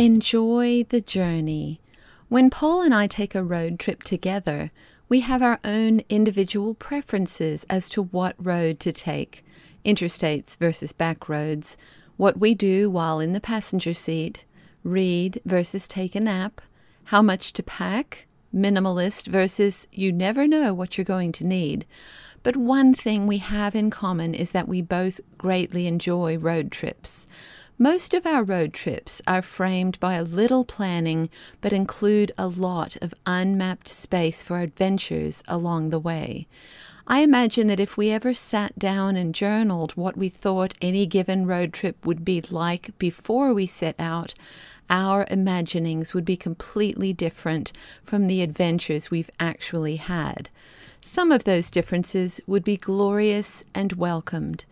Enjoy the journey. When Paul and I take a road trip together, we have our own individual preferences as to what road to take interstates versus back roads, what we do while in the passenger seat, read versus take a nap, how much to pack, minimalist versus you never know what you're going to need. But one thing we have in common is that we both greatly enjoy road trips. Most of our road trips are framed by a little planning, but include a lot of unmapped space for adventures along the way. I imagine that if we ever sat down and journaled what we thought any given road trip would be like before we set out, our imaginings would be completely different from the adventures we've actually had. Some of those differences would be glorious and welcomed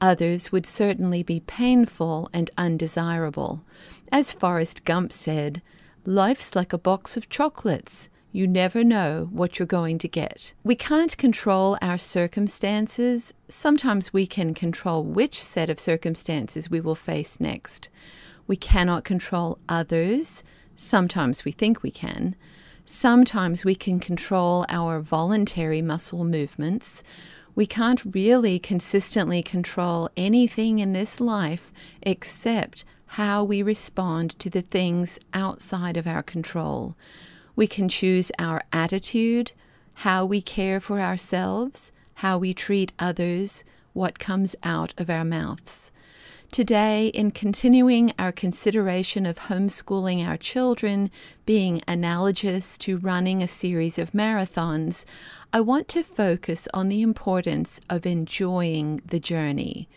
others would certainly be painful and undesirable. As Forrest Gump said, life's like a box of chocolates. You never know what you're going to get. We can't control our circumstances. Sometimes we can control which set of circumstances we will face next. We cannot control others. Sometimes we think we can. Sometimes we can control our voluntary muscle movements we can't really consistently control anything in this life except how we respond to the things outside of our control. We can choose our attitude, how we care for ourselves, how we treat others, what comes out of our mouths. Today, in continuing our consideration of homeschooling our children being analogous to running a series of marathons, I want to focus on the importance of enjoying the journey.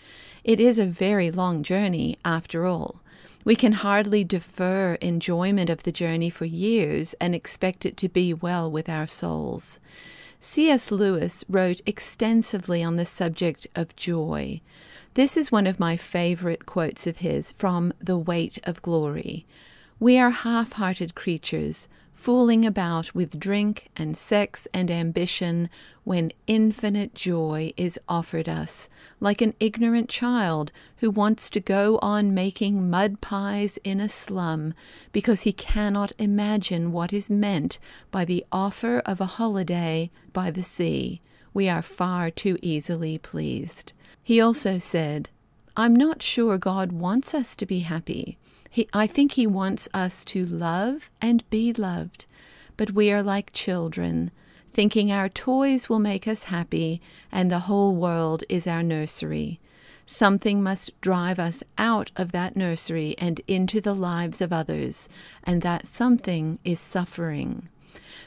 It is a very long journey, after all. We can hardly defer enjoyment of the journey for years and expect it to be well with our souls. C.S. Lewis wrote extensively on the subject of joy. This is one of my favorite quotes of his from The Weight of Glory. We are half hearted creatures, fooling about with drink and sex and ambition when infinite joy is offered us, like an ignorant child who wants to go on making mud pies in a slum because he cannot imagine what is meant by the offer of a holiday by the sea. We are far too easily pleased. He also said, I'm not sure God wants us to be happy. He, I think He wants us to love and be loved, but we are like children, thinking our toys will make us happy and the whole world is our nursery. Something must drive us out of that nursery and into the lives of others, and that something is suffering.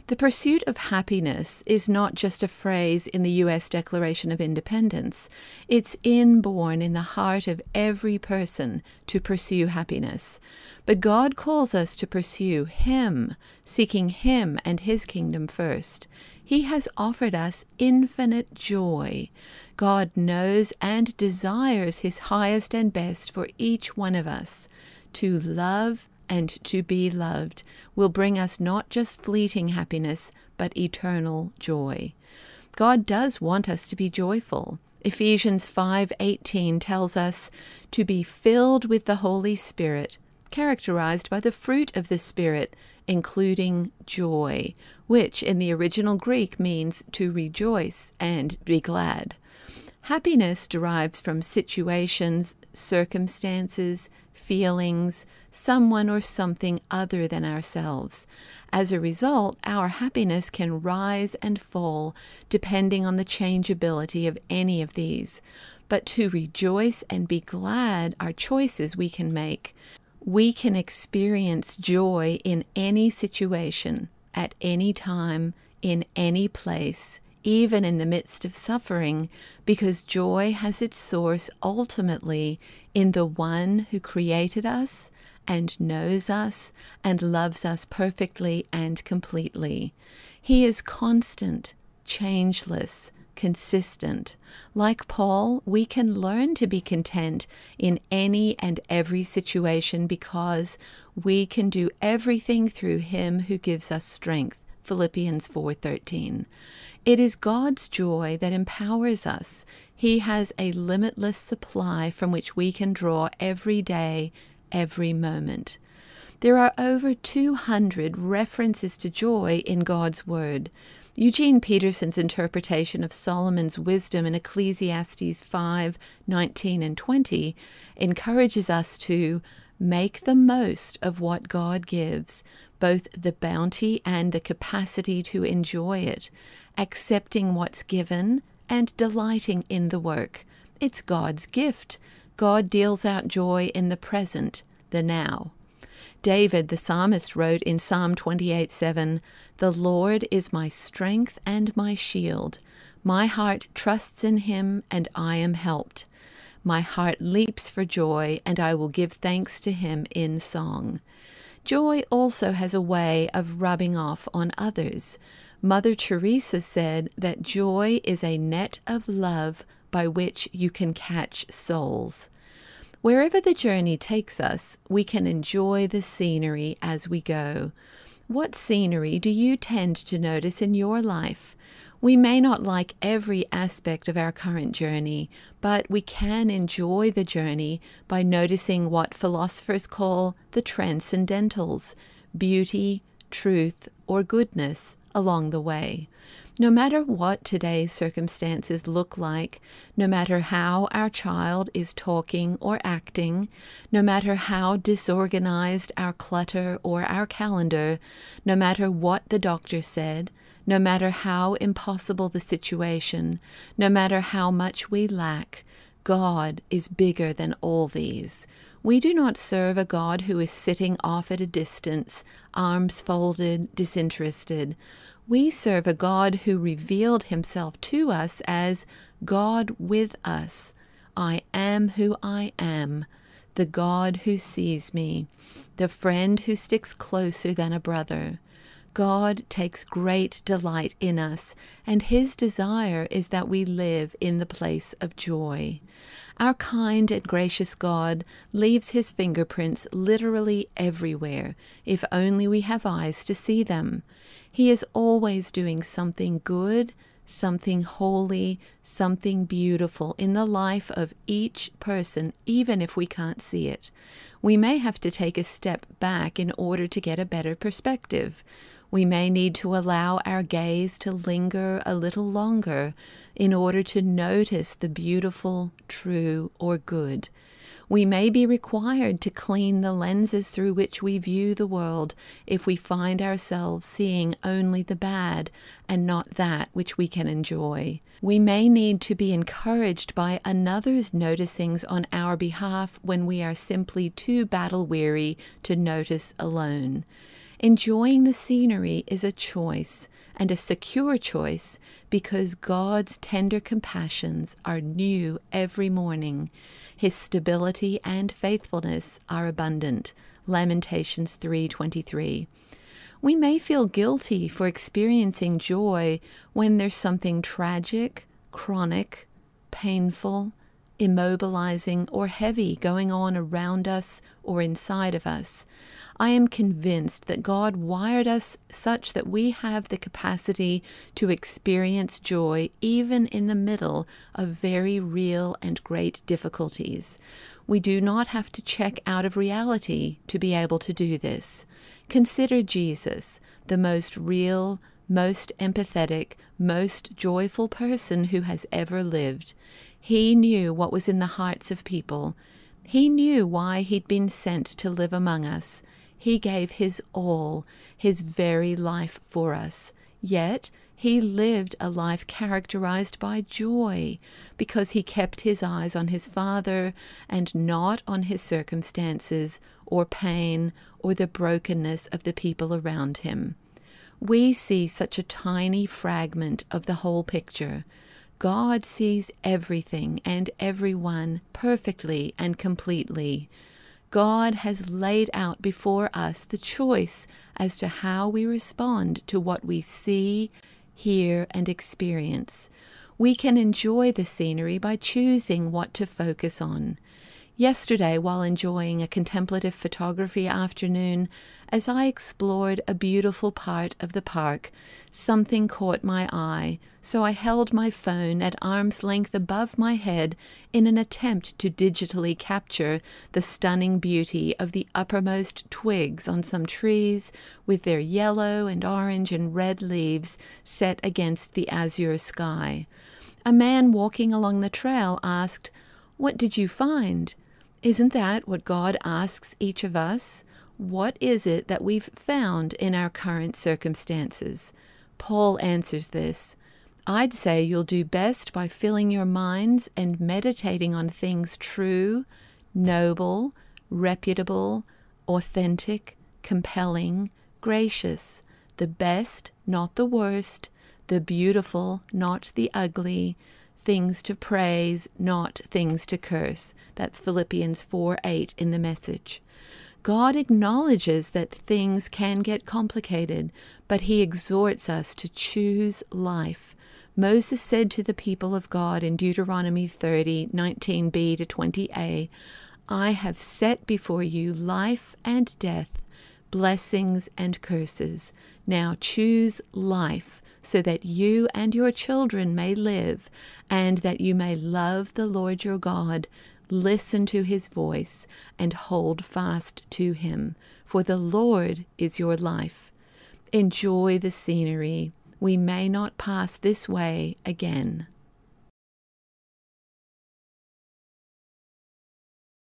The pursuit of happiness is not just a phrase in the US Declaration of Independence, it's inborn in the heart of every person to pursue happiness. But God calls us to pursue Him, seeking Him and His kingdom first. He has offered us infinite joy. God knows and desires His highest and best for each one of us to love and to be loved will bring us not just fleeting happiness, but eternal joy. God does want us to be joyful. Ephesians 5:18 tells us to be filled with the Holy Spirit, characterized by the fruit of the Spirit, including joy, which in the original Greek means to rejoice and be glad. Happiness derives from situations, circumstances, feelings, someone or something other than ourselves. As a result, our happiness can rise and fall depending on the changeability of any of these. But to rejoice and be glad are choices we can make. We can experience joy in any situation, at any time, in any place, even in the midst of suffering, because joy has its source ultimately in the one who created us and knows us and loves us perfectly and completely. He is constant, changeless, consistent. Like Paul, we can learn to be content in any and every situation because we can do everything through him who gives us strength. Philippians 4:13. It is God's joy that empowers us. He has a limitless supply from which we can draw every day, every moment. There are over 200 references to joy in God's Word. Eugene Peterson's interpretation of Solomon's wisdom in Ecclesiastes 5 19 and 20 encourages us to make the most of what God gives, both the bounty and the capacity to enjoy it, accepting what's given and delighting in the work. It's God's gift. God deals out joy in the present, the now. David the psalmist wrote in Psalm 28 7, The Lord is my strength and my shield. My heart trusts in him, and I am helped. My heart leaps for joy, and I will give thanks to him in song. Joy also has a way of rubbing off on others. Mother Teresa said that joy is a net of love by which you can catch souls. Wherever the journey takes us, we can enjoy the scenery as we go. What scenery do you tend to notice in your life? We may not like every aspect of our current journey, but we can enjoy the journey by noticing what philosophers call the transcendentals beauty, truth, or goodness along the way. No matter what today's circumstances look like, no matter how our child is talking or acting, no matter how disorganized our clutter or our calendar, no matter what the doctor said, no matter how impossible the situation, no matter how much we lack, God is bigger than all these. We do not serve a God who is sitting off at a distance, arms folded, disinterested. We serve a God who revealed himself to us as God with us. I am who I am, the God who sees me, the friend who sticks closer than a brother. God takes great delight in us, and his desire is that we live in the place of joy. Our kind and gracious God leaves his fingerprints literally everywhere, if only we have eyes to see them. He is always doing something good, something holy, something beautiful in the life of each person, even if we can't see it. We may have to take a step back in order to get a better perspective we may need to allow our gaze to linger a little longer in order to notice the beautiful, true, or good. We may be required to clean the lenses through which we view the world if we find ourselves seeing only the bad and not that which we can enjoy. We may need to be encouraged by another's noticings on our behalf when we are simply too battle weary to notice alone. Enjoying the scenery is a choice and a secure choice because God's tender compassions are new every morning. His stability and faithfulness are abundant. Lamentations 3:23. We may feel guilty for experiencing joy when there's something tragic, chronic, painful, immobilizing, or heavy going on around us or inside of us. I am convinced that God wired us such that we have the capacity to experience joy even in the middle of very real and great difficulties. We do not have to check out of reality to be able to do this. Consider Jesus, the most real, most empathetic, most joyful person who has ever lived. He knew what was in the hearts of people. He knew why he'd been sent to live among us. He gave his all, his very life for us. Yet he lived a life characterized by joy, because he kept his eyes on his Father and not on his circumstances or pain or the brokenness of the people around him. We see such a tiny fragment of the whole picture, God sees everything and everyone perfectly and completely. God has laid out before us the choice as to how we respond to what we see, hear, and experience. We can enjoy the scenery by choosing what to focus on. Yesterday, while enjoying a contemplative photography afternoon, as I explored a beautiful part of the park, something caught my eye, so I held my phone at arm's length above my head in an attempt to digitally capture the stunning beauty of the uppermost twigs on some trees with their yellow and orange and red leaves set against the azure sky. A man walking along the trail asked, What did you find? Isn't that what God asks each of us? What is it that we've found in our current circumstances? Paul answers this. I'd say you'll do best by filling your minds and meditating on things true, noble, reputable, authentic, compelling, gracious, the best, not the worst, the beautiful, not the ugly, things to praise, not things to curse. That's Philippians 4 8 in the message. God acknowledges that things can get complicated, but he exhorts us to choose life. Moses said to the people of God in Deuteronomy 30 19b to 20a, I have set before you life and death, blessings and curses. Now choose life so that you and your children may live, and that you may love the Lord your God, listen to his voice, and hold fast to him. For the Lord is your life. Enjoy the scenery. We may not pass this way again.